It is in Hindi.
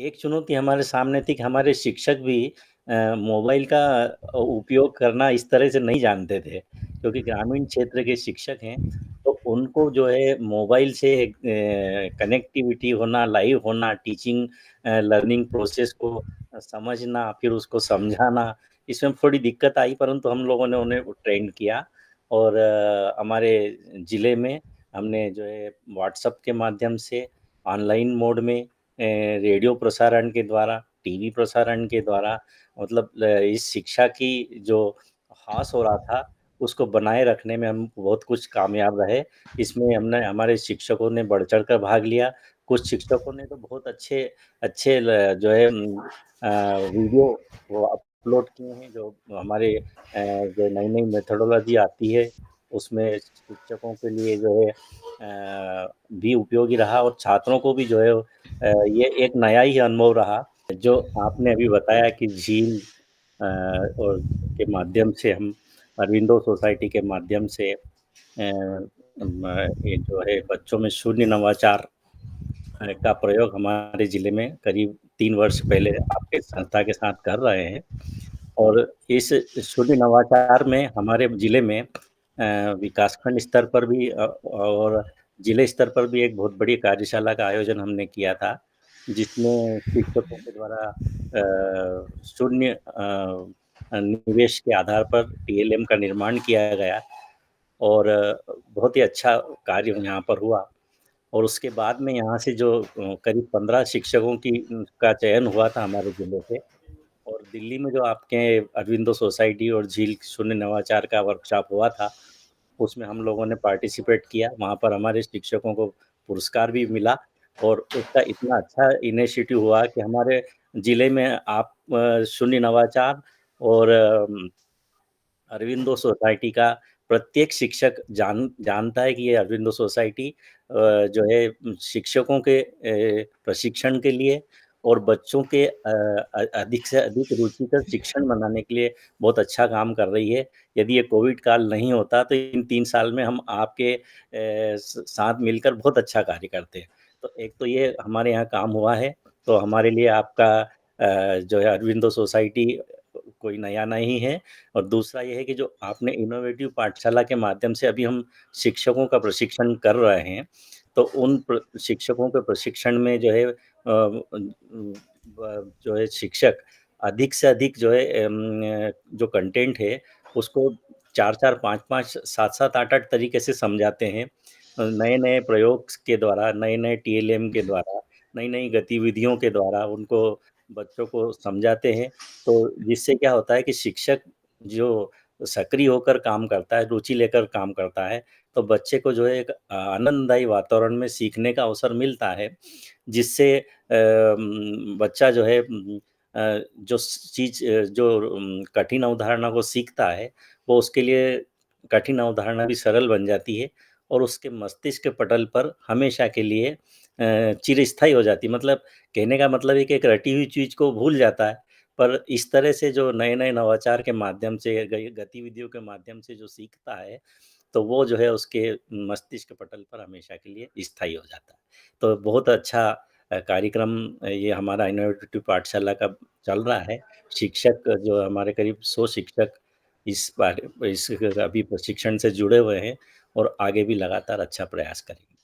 एक चुनौती हमारे सामने थी कि हमारे शिक्षक भी मोबाइल का उपयोग करना इस तरह से नहीं जानते थे क्योंकि ग्रामीण क्षेत्र के शिक्षक हैं तो उनको जो है मोबाइल से कनेक्टिविटी होना लाइव होना टीचिंग लर्निंग प्रोसेस को समझना फिर उसको समझाना इसमें थोड़ी दिक्कत आई परंतु हम लोगों ने उन्हें ट्रेन किया और हमारे ज़िले में हमने जो है व्हाट्सअप के माध्यम से ऑनलाइन मोड में रेडियो प्रसारण के द्वारा टीवी प्रसारण के द्वारा मतलब इस शिक्षा की जो हास हो रहा था उसको बनाए रखने में हम बहुत कुछ कामयाब रहे इसमें हमने हमारे शिक्षकों ने बढ़ चढ़ कर भाग लिया कुछ शिक्षकों ने तो बहुत अच्छे अच्छे जो है वीडियो अपलोड किए हैं जो हमारे जो नई नई मेथोडोलॉजी आती है उसमें शिक्षकों के लिए जो है भी उपयोगी रहा और छात्रों को भी जो है ये एक नया ही अनुभव रहा जो आपने अभी बताया कि झील और के माध्यम से हम अरविंदो सोसाइटी के माध्यम से ये जो है बच्चों में शून्य नवाचार का प्रयोग हमारे ज़िले में करीब तीन वर्ष पहले आपके संस्था के साथ कर रहे हैं और इस शून्य नवाचार में हमारे ज़िले में विकासखंड स्तर पर भी और जिले स्तर पर भी एक बहुत बड़ी कार्यशाला का आयोजन हमने किया था जिसमें शिक्षकों के द्वारा शून्य निवेश के आधार पर टीएलएम का निर्माण किया गया और बहुत ही अच्छा कार्य यहाँ पर हुआ और उसके बाद में यहाँ से जो करीब पंद्रह शिक्षकों की का चयन हुआ था हमारे ज़िले से दिल्ली में जो आपके अरविंदो सोसाइटी और झील शून्य नवाचार का वर्कशॉप हुआ था उसमें हम लोगों ने पार्टिसिपेट किया वहाँ पर हमारे शिक्षकों को पुरस्कार भी मिला और उसका इतना अच्छा इनिशिएटिव हुआ कि हमारे ज़िले में आप शून्य नवाचार और अरविंदो सोसाइटी का प्रत्येक शिक्षक जान जानता है कि ये अरविंदो सोसाइटी जो है शिक्षकों के प्रशिक्षण के लिए और बच्चों के अधिक से अधिक रुचिकर शिक्षण बनाने के लिए बहुत अच्छा काम कर रही है यदि ये कोविड काल नहीं होता तो इन तीन साल में हम आपके साथ मिलकर बहुत अच्छा कार्य करते हैं तो एक तो ये हमारे यहाँ काम हुआ है तो हमारे लिए आपका जो है अरविंदो सोसाइटी कोई नया नहीं है और दूसरा यह है कि जो आपने इनोवेटिव पाठशाला के माध्यम से अभी हम शिक्षकों का प्रशिक्षण कर रहे हैं तो उन शिक्षकों के प्रशिक्षण में जो है जो है शिक्षक अधिक से अधिक जो है जो कंटेंट है उसको चार चार पाँच पाँच सात सात आठ आठ तरीके से समझाते हैं नए नए प्रयोग के द्वारा नए नए टीएलएम के द्वारा नई नई गतिविधियों के द्वारा उनको बच्चों को समझाते हैं तो जिससे क्या होता है कि शिक्षक जो सक्रिय होकर काम करता है रुचि लेकर काम करता है तो बच्चे को जो है एक आनंददायी वातावरण में सीखने का अवसर मिलता है जिससे बच्चा जो है जो चीज जो कठिन अवधारणा को सीखता है वो उसके लिए कठिन अवधारणा भी सरल बन जाती है और उसके मस्तिष्क के पटल पर हमेशा के लिए चिरस्थाई हो जाती मतलब कहने का मतलब है कि एक रटी हुई चीज़ को भूल जाता है पर इस तरह से जो नए नए नवाचार के माध्यम से गतिविधियों के माध्यम से जो सीखता है तो वो जो है उसके मस्तिष्क पटल पर हमेशा के लिए स्थायी हो जाता है तो बहुत अच्छा कार्यक्रम ये हमारा इनोवेटिव पाठशाला का चल रहा है शिक्षक जो हमारे करीब सौ शिक्षक इस बारे इस अभी प्रशिक्षण से जुड़े हुए हैं और आगे भी लगातार अच्छा प्रयास करेंगे